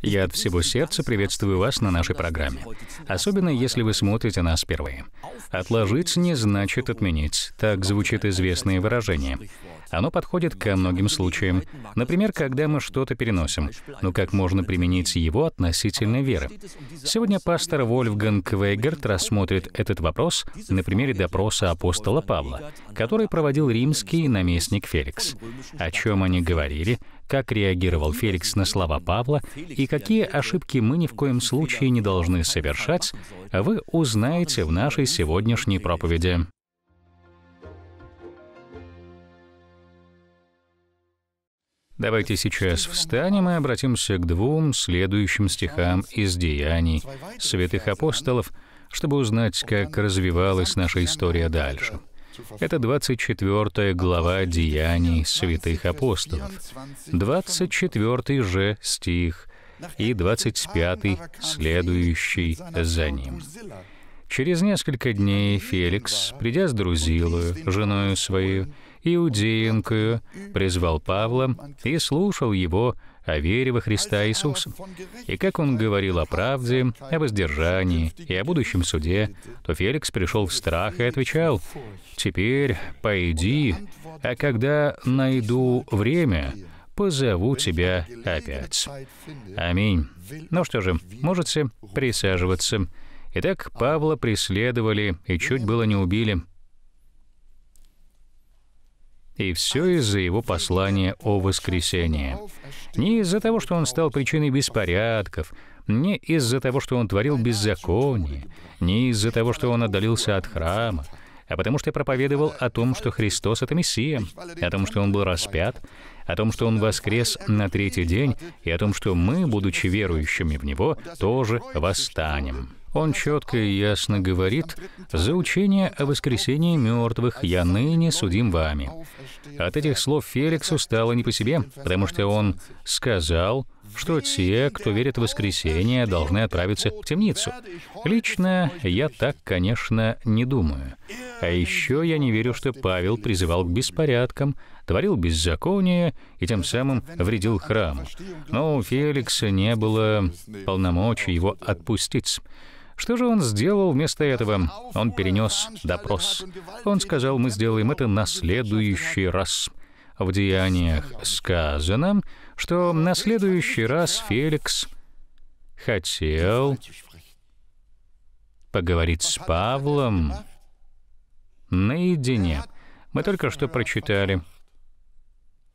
Я от всего сердца приветствую вас на нашей программе, особенно если вы смотрите нас впервые. «Отложить не значит отменить», так звучит известное выражение. Оно подходит ко многим случаям, например, когда мы что-то переносим, но как можно применить его относительно веры. Сегодня пастор Вольфганг Вейгерт рассмотрит этот вопрос на примере допроса апостола Павла, который проводил римский наместник Феликс. О чем они говорили, как реагировал Феликс на слова Павла и какие ошибки мы ни в коем случае не должны совершать, а вы узнаете в нашей сегодняшней проповеди. Давайте сейчас встанем и обратимся к двум следующим стихам из «Деяний» святых апостолов, чтобы узнать, как развивалась наша история дальше — это 24 глава Деяний святых апостолов, 24 же стих и 25 следующий за ним. Через несколько дней Феликс, придя с Друзилою, женою свою, иудеенкою, призвал Павла и слушал его о вере во Христа Иисуса. И как он говорил о правде, о воздержании и о будущем суде, то Феликс пришел в страх и отвечал, «Теперь пойди, а когда найду время, позову тебя опять». Аминь. Ну что же, можете присаживаться. Итак, Павла преследовали и чуть было не убили. И все из-за его послания о воскресении. Не из-за того, что он стал причиной беспорядков, не из-за того, что он творил беззаконие, не из-за того, что он отдалился от храма, а потому что проповедовал о том, что Христос — это Мессия, о том, что Он был распят, о том, что Он воскрес на третий день, и о том, что мы, будучи верующими в Него, тоже восстанем. Он четко и ясно говорит, «За учение о воскресении мертвых я ныне судим вами». От этих слов Феликсу стало не по себе, потому что он сказал, что те, кто верит в воскресение, должны отправиться в темницу. Лично я так, конечно, не думаю. А еще я не верю, что Павел призывал к беспорядкам, творил беззаконие и тем самым вредил храму. Но у Феликса не было полномочий его отпустить. Что же он сделал вместо этого? Он перенес допрос. Он сказал, мы сделаем это на следующий раз. В деяниях сказано, что на следующий раз Феликс хотел поговорить с Павлом наедине. Мы только что прочитали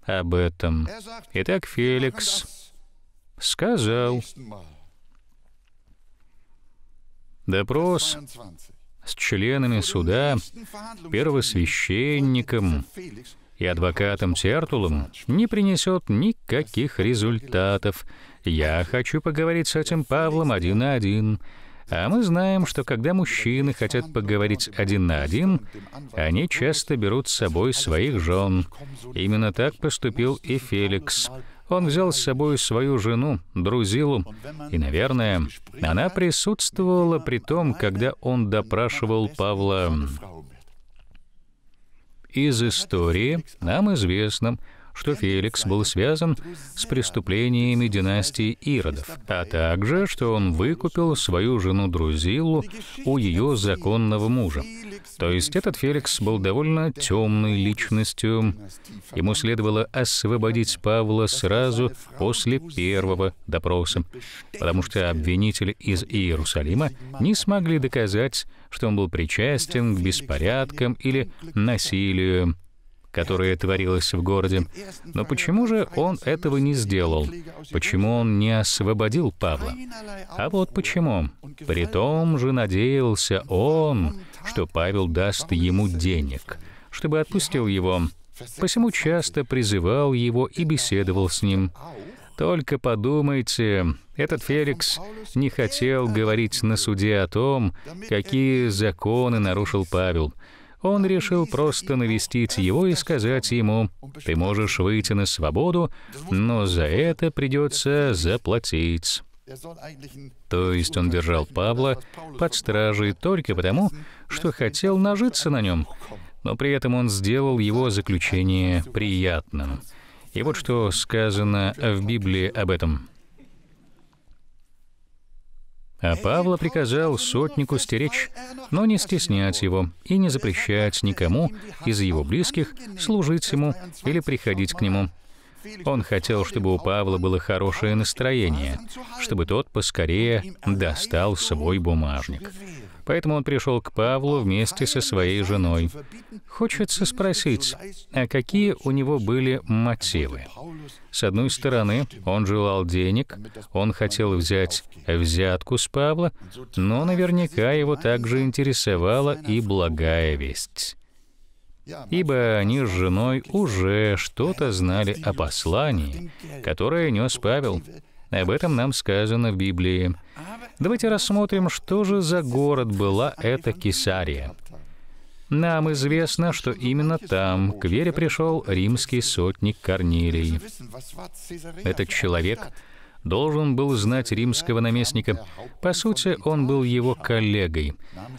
об этом. Итак, Феликс сказал, Допрос с членами суда, первосвященником и адвокатом Тертулом не принесет никаких результатов. Я хочу поговорить с этим Павлом один на один. А мы знаем, что когда мужчины хотят поговорить один на один, они часто берут с собой своих жен. Именно так поступил и Феликс. Он взял с собой свою жену, Друзилу, и, наверное, она присутствовала при том, когда он допрашивал Павла. Из истории нам известно, что Феликс был связан с преступлениями династии Иродов, а также, что он выкупил свою жену Друзилу у ее законного мужа. То есть этот Феликс был довольно темной личностью. Ему следовало освободить Павла сразу после первого допроса, потому что обвинители из Иерусалима не смогли доказать, что он был причастен к беспорядкам или насилию которое творилось в городе. Но почему же он этого не сделал? Почему он не освободил Павла? А вот почему. При том же надеялся он, что Павел даст ему денег, чтобы отпустил его. Посему часто призывал его и беседовал с ним. Только подумайте, этот Феликс не хотел говорить на суде о том, какие законы нарушил Павел, он решил просто навестить его и сказать ему, «Ты можешь выйти на свободу, но за это придется заплатить». То есть он держал Павла под стражей только потому, что хотел нажиться на нем, но при этом он сделал его заключение приятным. И вот что сказано в Библии об этом. А Павла приказал сотнику стеречь, но не стеснять его и не запрещать никому из его близких служить ему или приходить к нему. Он хотел, чтобы у Павла было хорошее настроение, чтобы тот поскорее достал свой бумажник. Поэтому он пришел к Павлу вместе со своей женой. Хочется спросить, а какие у него были мотивы? С одной стороны, он желал денег, он хотел взять взятку с Павла, но наверняка его также интересовала и благая весть. Ибо они с женой уже что-то знали о послании, которое нес Павел. Об этом нам сказано в Библии. Давайте рассмотрим, что же за город была эта Кесария. Нам известно, что именно там к вере пришел римский сотник Корнилий. Этот человек должен был знать римского наместника. По сути, он был его коллегой.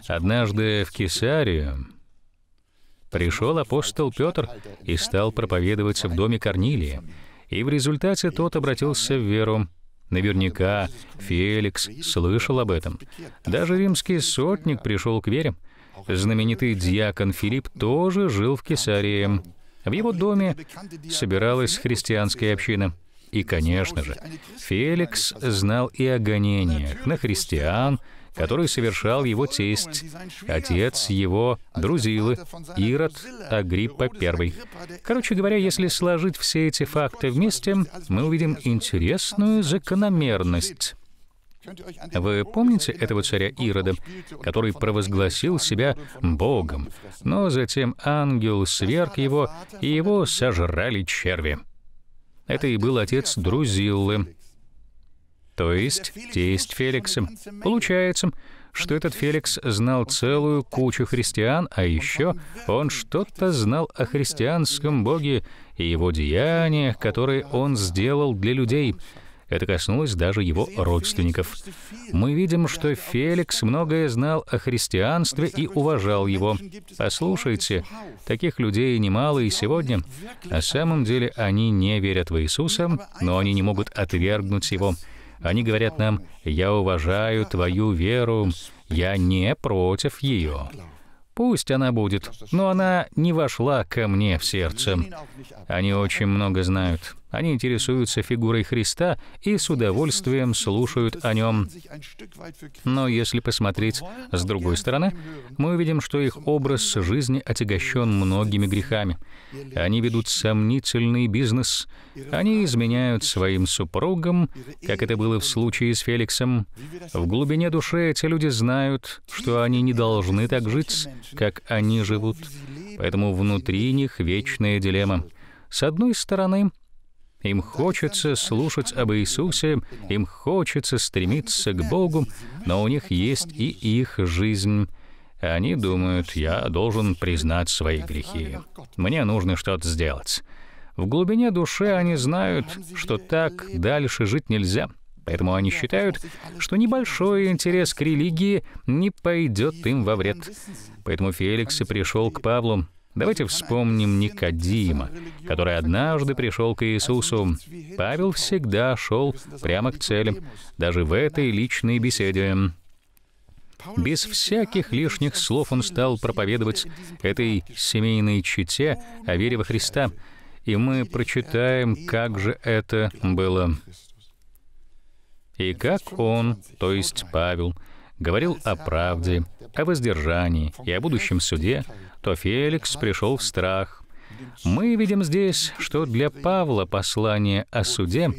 Однажды в Кесарию пришел апостол Петр и стал проповедовать в доме Корнилия, и в результате тот обратился в веру, Наверняка Феликс слышал об этом. Даже римский сотник пришел к вере. Знаменитый дьякон Филипп тоже жил в Кесарии. В его доме собиралась христианская община. И, конечно же, Феликс знал и о гонениях на христиан, который совершал его тесть, отец его Друзилы, Ирод Агриппа I. Короче говоря, если сложить все эти факты вместе, мы увидим интересную закономерность. Вы помните этого царя Ирода, который провозгласил себя Богом, но затем ангел сверг его, и его сожрали черви? Это и был отец Друзиллы то есть тесть Феликсом Получается, что этот Феликс знал целую кучу христиан, а еще он что-то знал о христианском боге и его деяниях, которые он сделал для людей. Это коснулось даже его родственников. Мы видим, что Феликс многое знал о христианстве и уважал его. Послушайте, таких людей немало и сегодня. На самом деле они не верят в Иисуса, но они не могут отвергнуть его. Они говорят нам, «Я уважаю твою веру, я не против ее». Пусть она будет, но она не вошла ко мне в сердце. Они очень много знают. Они интересуются фигурой Христа и с удовольствием слушают о нем. Но если посмотреть с другой стороны, мы увидим, что их образ жизни отягощен многими грехами. Они ведут сомнительный бизнес, они изменяют своим супругам, как это было в случае с Феликсом. В глубине души эти люди знают, что они не должны так жить, как они живут, поэтому внутри них вечная дилемма. С одной стороны, им хочется слушать об Иисусе, им хочется стремиться к Богу, но у них есть и их жизнь. Они думают, я должен признать свои грехи. Мне нужно что-то сделать. В глубине души они знают, что так дальше жить нельзя. Поэтому они считают, что небольшой интерес к религии не пойдет им во вред. Поэтому Феликс и пришел к Павлу. Давайте вспомним Никодима, который однажды пришел к Иисусу. Павел всегда шел прямо к цели, даже в этой личной беседе. Без всяких лишних слов он стал проповедовать этой семейной чите о вере во Христа, и мы прочитаем, как же это было. И как он, то есть Павел, говорил о правде, о воздержании и о будущем суде, то Феликс пришел в страх. Мы видим здесь, что для Павла послание о суде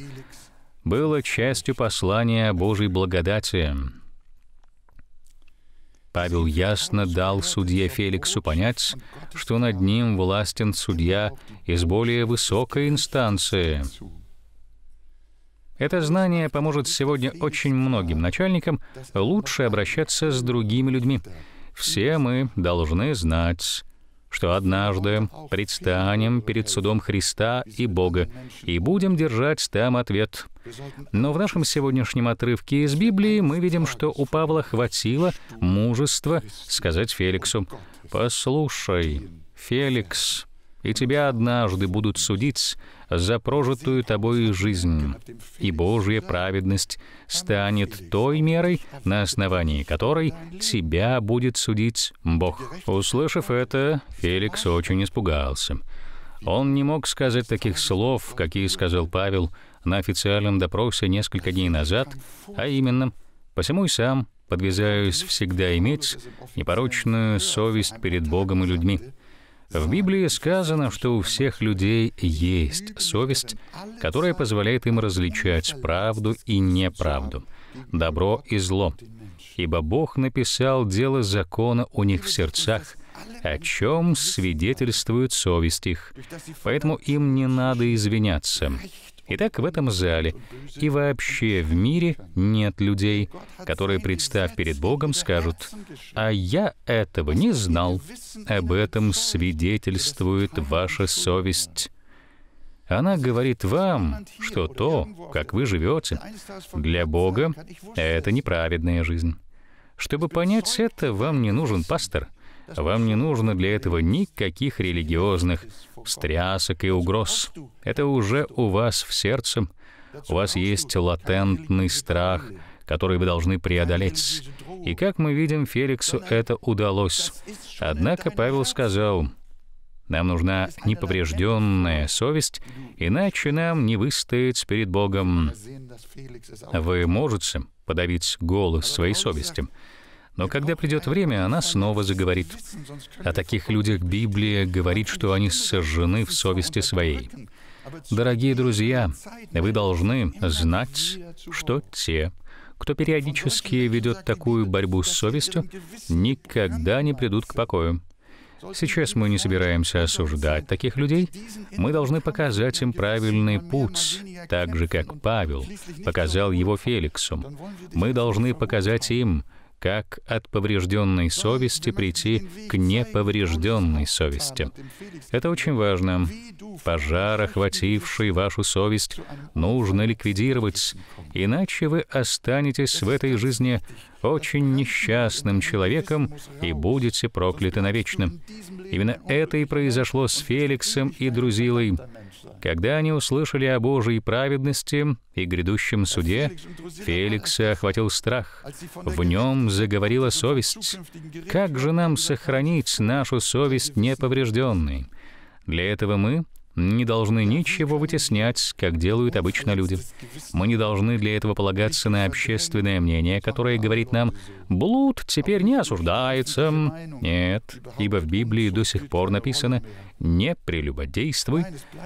было частью послания о Божьей благодати. Павел ясно дал судье Феликсу понять, что над ним властен судья из более высокой инстанции. Это знание поможет сегодня очень многим начальникам лучше обращаться с другими людьми, все мы должны знать, что однажды предстанем перед судом Христа и Бога и будем держать там ответ. Но в нашем сегодняшнем отрывке из Библии мы видим, что у Павла хватило мужества сказать Феликсу, «Послушай, Феликс, и тебя однажды будут судить за прожитую тобой жизнь, и Божья праведность станет той мерой, на основании которой тебя будет судить Бог». Услышав это, Феликс очень испугался. Он не мог сказать таких слов, какие сказал Павел на официальном допросе несколько дней назад, а именно «посему и сам подвязаюсь всегда иметь непорочную совесть перед Богом и людьми». В Библии сказано, что у всех людей есть совесть, которая позволяет им различать правду и неправду, добро и зло. Ибо Бог написал дело закона у них в сердцах, о чем свидетельствует совесть их. Поэтому им не надо извиняться. Итак, в этом зале и вообще в мире нет людей, которые, представ перед Богом, скажут, «А я этого не знал». Об этом свидетельствует ваша совесть. Она говорит вам, что то, как вы живете, для Бога — это неправедная жизнь. Чтобы понять это, вам не нужен пастор. Вам не нужно для этого никаких религиозных стрясок и угроз. Это уже у вас в сердце. У вас есть латентный страх, который вы должны преодолеть. И как мы видим, Феликсу это удалось. Однако Павел сказал, «Нам нужна неповрежденная совесть, иначе нам не выстоять перед Богом». Вы можете подавить голос своей совести — но когда придет время, она снова заговорит. О таких людях Библия говорит, что они сожжены в совести своей. Дорогие друзья, вы должны знать, что те, кто периодически ведет такую борьбу с совестью, никогда не придут к покою. Сейчас мы не собираемся осуждать таких людей. Мы должны показать им правильный путь, так же, как Павел показал его Феликсу. Мы должны показать им, как от поврежденной совести прийти к неповрежденной совести. Это очень важно. Пожар, охвативший вашу совесть, нужно ликвидировать, иначе вы останетесь в этой жизни очень несчастным человеком и будете прокляты навечно. Именно это и произошло с Феликсом и Друзилой — когда они услышали о Божьей праведности и грядущем суде, Феликса охватил страх. В нем заговорила совесть. Как же нам сохранить нашу совесть неповрежденной? Для этого мы, не должны ничего вытеснять, как делают обычно люди. Мы не должны для этого полагаться на общественное мнение, которое говорит нам «блуд теперь не осуждается». Нет, ибо в Библии до сих пор написано «не прелюбодействуй».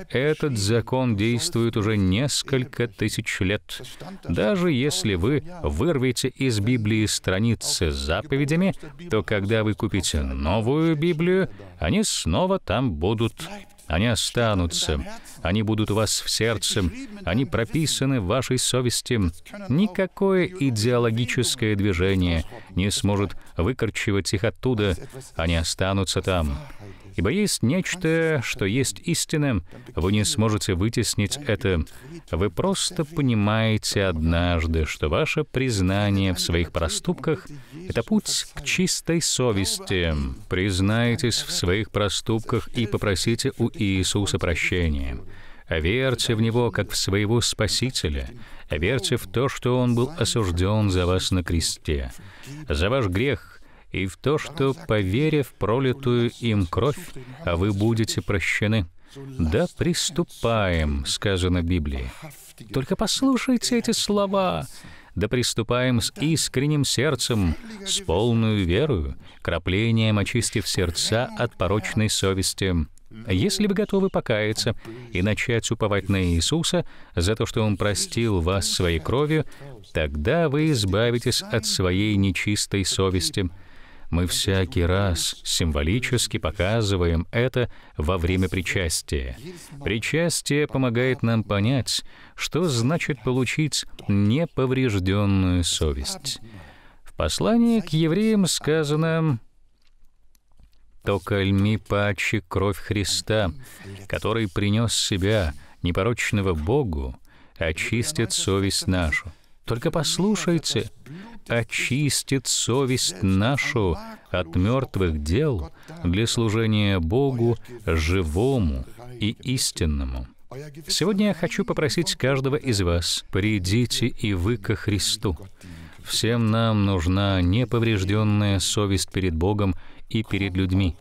Этот закон действует уже несколько тысяч лет. Даже если вы вырвете из Библии страницы с заповедями, то когда вы купите новую Библию, они снова там будут. Они останутся, они будут у вас в сердце, они прописаны в вашей совести. Никакое идеологическое движение не сможет выкорчевать их оттуда, они останутся там. Ибо есть нечто, что есть истина, вы не сможете вытеснить это. Вы просто понимаете однажды, что ваше признание в своих проступках — это путь к чистой совести. Признайтесь в своих проступках и попросите у Иисуса прощения. Верьте в Него, как в своего Спасителя. Верьте в то, что Он был осужден за вас на кресте. За ваш грех, и в то, что, поверив пролитую им кровь, вы будете прощены. «Да приступаем», — сказано в Библии. Только послушайте эти слова. «Да приступаем с искренним сердцем, с полную верою, кроплением очистив сердца от порочной совести». Если вы готовы покаяться и начать уповать на Иисуса за то, что Он простил вас своей кровью, тогда вы избавитесь от своей нечистой совести — мы всякий раз символически показываем это во время причастия. Причастие помогает нам понять, что значит получить неповрежденную совесть. В послании к евреям сказано «То кальми пачи кровь Христа, который принес себя, непорочного Богу, очистит совесть нашу». Только послушайте, очистит совесть нашу от мертвых дел для служения Богу живому и истинному. Сегодня я хочу попросить каждого из вас, придите и вы ко Христу. Всем нам нужна неповрежденная совесть перед Богом и перед людьми.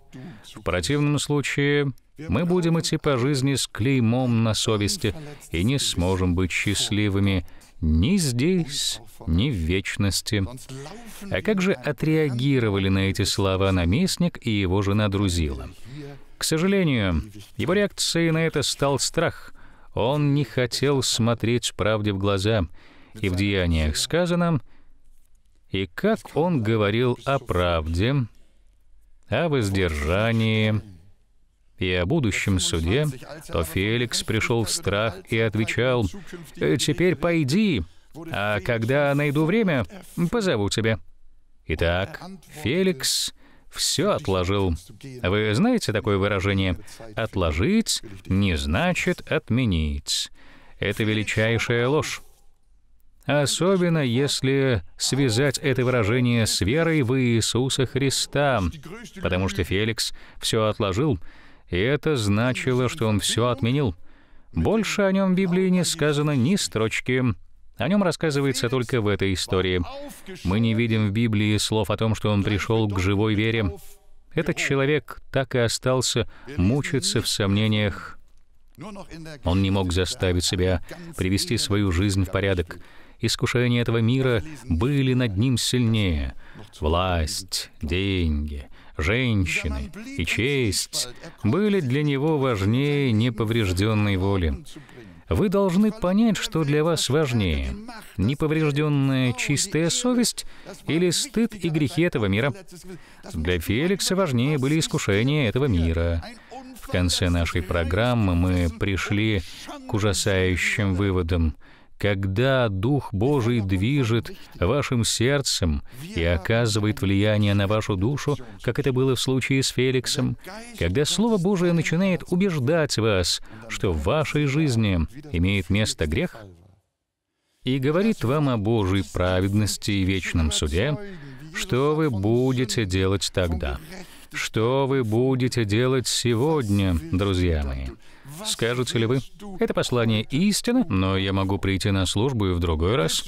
В противном случае мы будем идти по жизни с клеймом на совести и не сможем быть счастливыми ни здесь, ни в вечности. А как же отреагировали на эти слова наместник и его жена Друзила? К сожалению, его реакцией на это стал страх. Он не хотел смотреть правде в глаза, и в деяниях сказано, и как он говорил о правде, о воздержании, и о будущем суде, то Феликс пришел в страх и отвечал, «Э, «Теперь пойди, а когда найду время, позову тебя». Итак, Феликс все отложил. Вы знаете такое выражение? «Отложить не значит отменить». Это величайшая ложь. Особенно если связать это выражение с верой в Иисуса Христа, потому что Феликс все отложил, и это значило, что он все отменил. Больше о нем в Библии не сказано ни строчки. О нем рассказывается только в этой истории. Мы не видим в Библии слов о том, что он пришел к живой вере. Этот человек так и остался мучиться в сомнениях. Он не мог заставить себя привести свою жизнь в порядок. Искушения этого мира были над ним сильнее. Власть, деньги, женщины и честь были для него важнее неповрежденной воли. Вы должны понять, что для вас важнее — неповрежденная чистая совесть или стыд и грехи этого мира. Для Феликса важнее были искушения этого мира. В конце нашей программы мы пришли к ужасающим выводам — когда Дух Божий движет вашим сердцем и оказывает влияние на вашу душу, как это было в случае с Феликсом, когда Слово Божие начинает убеждать вас, что в вашей жизни имеет место грех, и говорит вам о Божьей праведности и вечном суде, что вы будете делать тогда? Что вы будете делать сегодня, друзья мои? Скажете ли вы, это послание истины, но я могу прийти на службу и в другой раз?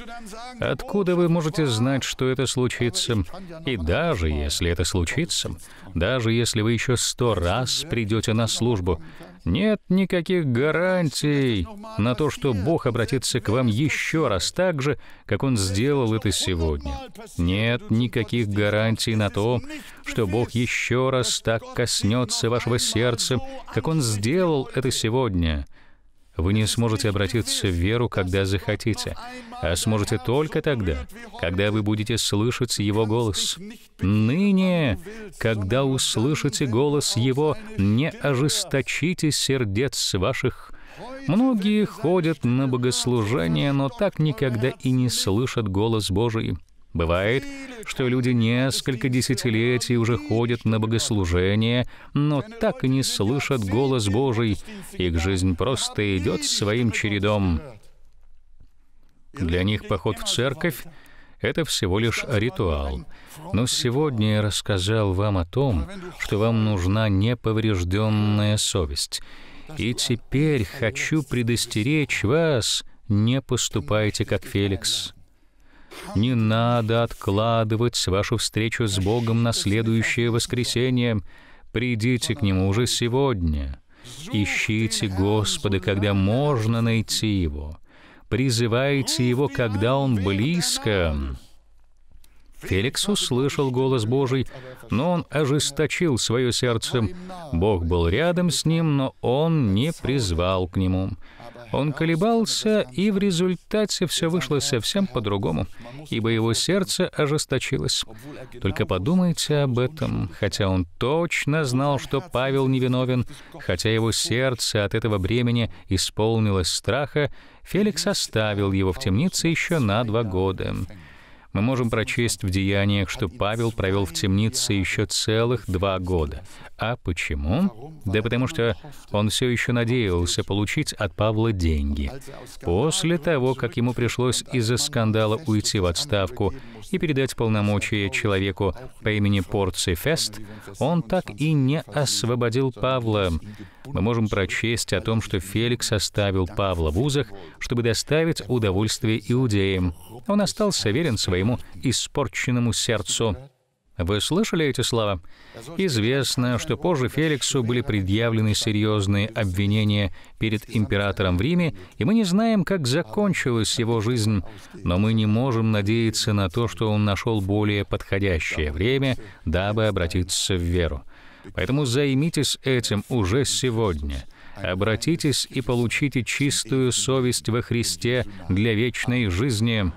Откуда вы можете знать, что это случится? И даже если это случится, даже если вы еще сто раз придете на службу, нет никаких гарантий на то, что Бог обратится к вам еще раз так же, как Он сделал это сегодня. Нет никаких гарантий на то, что Бог еще раз так коснется вашего сердца, как Он сделал это сегодня. Вы не сможете обратиться в веру, когда захотите, а сможете только тогда, когда вы будете слышать Его голос. Ныне, когда услышите голос Его, не ожесточите сердец ваших. Многие ходят на богослужение, но так никогда и не слышат голос Божий. Бывает, что люди несколько десятилетий уже ходят на богослужение, но так и не слышат голос Божий, их жизнь просто идет своим чередом. Для них поход в церковь — это всего лишь ритуал. Но сегодня я рассказал вам о том, что вам нужна неповрежденная совесть. И теперь хочу предостеречь вас, не поступайте как Феликс. Не надо откладывать вашу встречу с Богом на следующее воскресенье. Придите к Нему уже сегодня. Ищите Господа, когда можно найти Его. Призывайте Его, когда Он близко. Феликс услышал голос Божий, но он ожесточил свое сердце. Бог был рядом с ним, но он не призвал к нему. Он колебался, и в результате все вышло совсем по-другому, ибо его сердце ожесточилось. Только подумайте об этом, хотя он точно знал, что Павел невиновен, хотя его сердце от этого бремени исполнилось страха, Феликс оставил его в темнице еще на два года мы можем прочесть в Деяниях, что Павел провел в темнице еще целых два года. А почему? Да потому что он все еще надеялся получить от Павла деньги. После того, как ему пришлось из-за скандала уйти в отставку и передать полномочия человеку по имени Порций Фест, он так и не освободил Павла, мы можем прочесть о том, что Феликс оставил Павла в узах, чтобы доставить удовольствие иудеям. Он остался верен своему испорченному сердцу. Вы слышали эти слова? Известно, что позже Феликсу были предъявлены серьезные обвинения перед императором в Риме, и мы не знаем, как закончилась его жизнь, но мы не можем надеяться на то, что он нашел более подходящее время, дабы обратиться в веру. Поэтому займитесь этим уже сегодня. Обратитесь и получите чистую совесть во Христе для вечной жизни.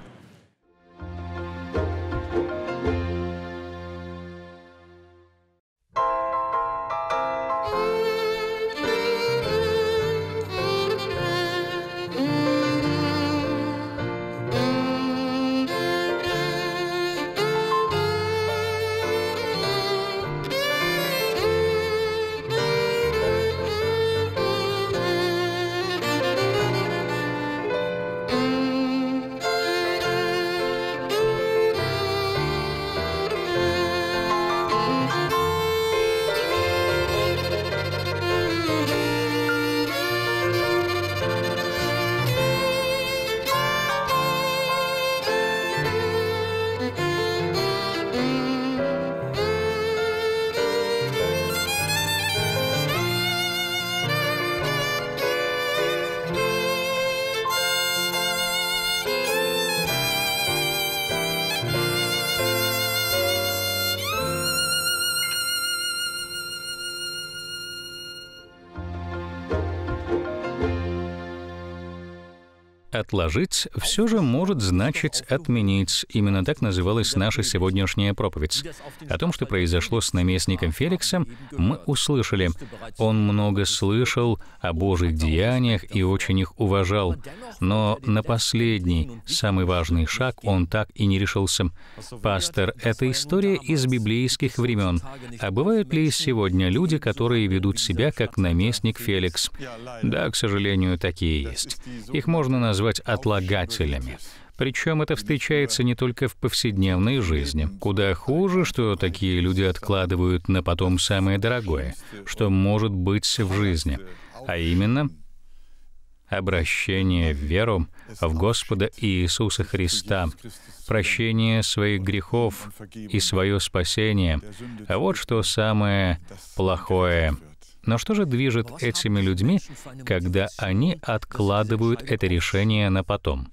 Отложить все же может значить отменить. Именно так называлась наша сегодняшняя проповедь. О том, что произошло с наместником Феликсом, мы услышали. Он много слышал о Божьих деяниях и очень их уважал. Но на последний, самый важный шаг он так и не решился. Пастор, это история из библейских времен. А бывают ли сегодня люди, которые ведут себя как наместник Феликс? Да, к сожалению, такие есть. Их можно назвать назвать отлагателями. Причем это встречается не только в повседневной жизни. Куда хуже, что такие люди откладывают на потом самое дорогое, что может быть в жизни, а именно обращение в веру в Господа Иисуса Христа, прощение своих грехов и свое спасение. А вот что самое плохое но что же движет этими людьми, когда они откладывают это решение на потом?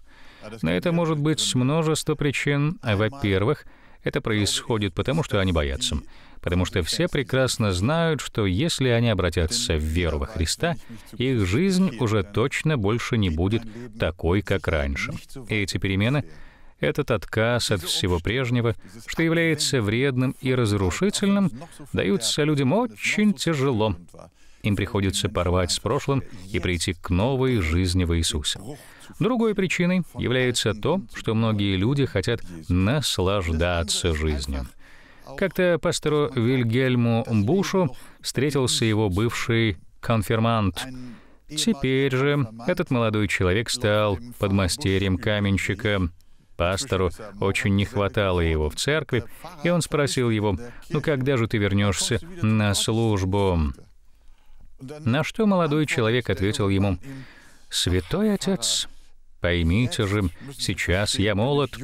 На это может быть множество причин. Во-первых, это происходит потому, что они боятся. Потому что все прекрасно знают, что если они обратятся в веру во Христа, их жизнь уже точно больше не будет такой, как раньше. И эти перемены — этот отказ от всего прежнего, что является вредным и разрушительным, даются людям очень тяжело. Им приходится порвать с прошлым и прийти к новой жизни в Иисусе. Другой причиной является то, что многие люди хотят наслаждаться жизнью. Как-то пастору Вильгельму Бушу встретился его бывший конфирмант. Теперь же этот молодой человек стал подмастерьем каменщика. Пастору очень не хватало его в церкви, и он спросил его, «Ну когда же ты вернешься на службу?» На что молодой человек ответил ему, «Святой Отец, поймите же, сейчас я молод,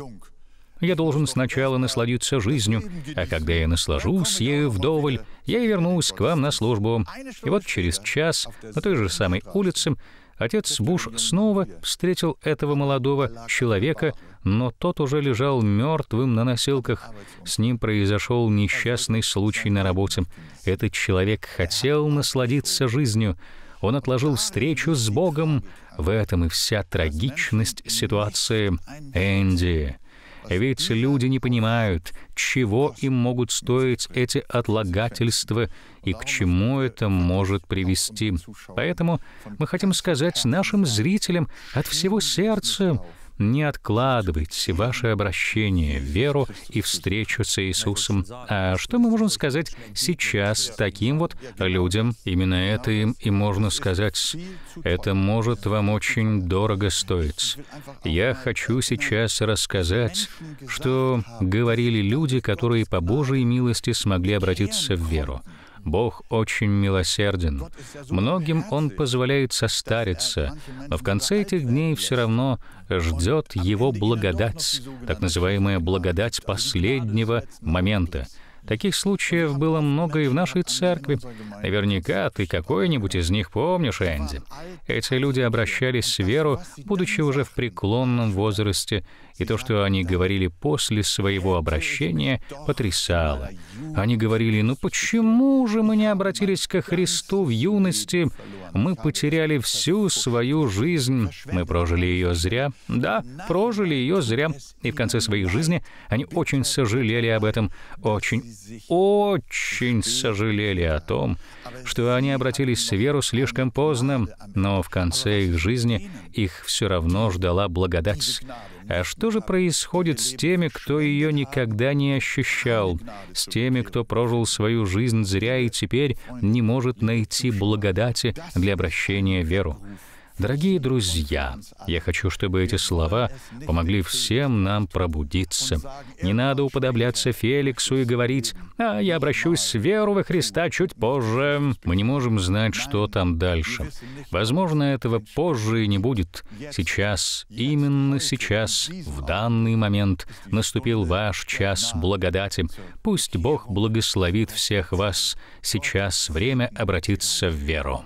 я должен сначала насладиться жизнью, а когда я наслажусь ею вдоволь, я и вернусь к вам на службу. И вот через час на той же самой улице отец Буш снова встретил этого молодого человека, но тот уже лежал мертвым на носилках. С ним произошел несчастный случай на работе. Этот человек хотел насладиться жизнью. Он отложил встречу с Богом. В этом и вся трагичность ситуации. Энди, а ведь люди не понимают, чего им могут стоить эти отлагательства и к чему это может привести. Поэтому мы хотим сказать нашим зрителям от всего сердца, не откладывайте ваше обращение в веру и встречу с Иисусом. А что мы можем сказать сейчас таким вот людям? Именно это им и можно сказать. Это может вам очень дорого стоить. Я хочу сейчас рассказать, что говорили люди, которые по Божьей милости смогли обратиться в веру. Бог очень милосерден. Многим Он позволяет состариться, но в конце этих дней все равно ждет Его благодать, так называемая благодать последнего момента. Таких случаев было много и в нашей церкви. Наверняка ты какой-нибудь из них помнишь, Энди. Эти люди обращались с веру, будучи уже в преклонном возрасте, и то, что они говорили после своего обращения, потрясало. Они говорили, ну почему же мы не обратились ко Христу в юности? Мы потеряли всю свою жизнь. Мы прожили ее зря. Да, прожили ее зря. И в конце своей жизни они очень сожалели об этом. Очень, очень сожалели о том, что они обратились в веру слишком поздно, но в конце их жизни их все равно ждала благодать. А что же происходит с теми, кто ее никогда не ощущал, с теми, кто прожил свою жизнь зря и теперь не может найти благодати для обращения в веру? Дорогие друзья, я хочу, чтобы эти слова помогли всем нам пробудиться. Не надо уподобляться Феликсу и говорить, «А, я обращусь с веру во Христа чуть позже». Мы не можем знать, что там дальше. Возможно, этого позже и не будет. Сейчас, именно сейчас, в данный момент, наступил ваш час благодати. Пусть Бог благословит всех вас. Сейчас время обратиться в веру.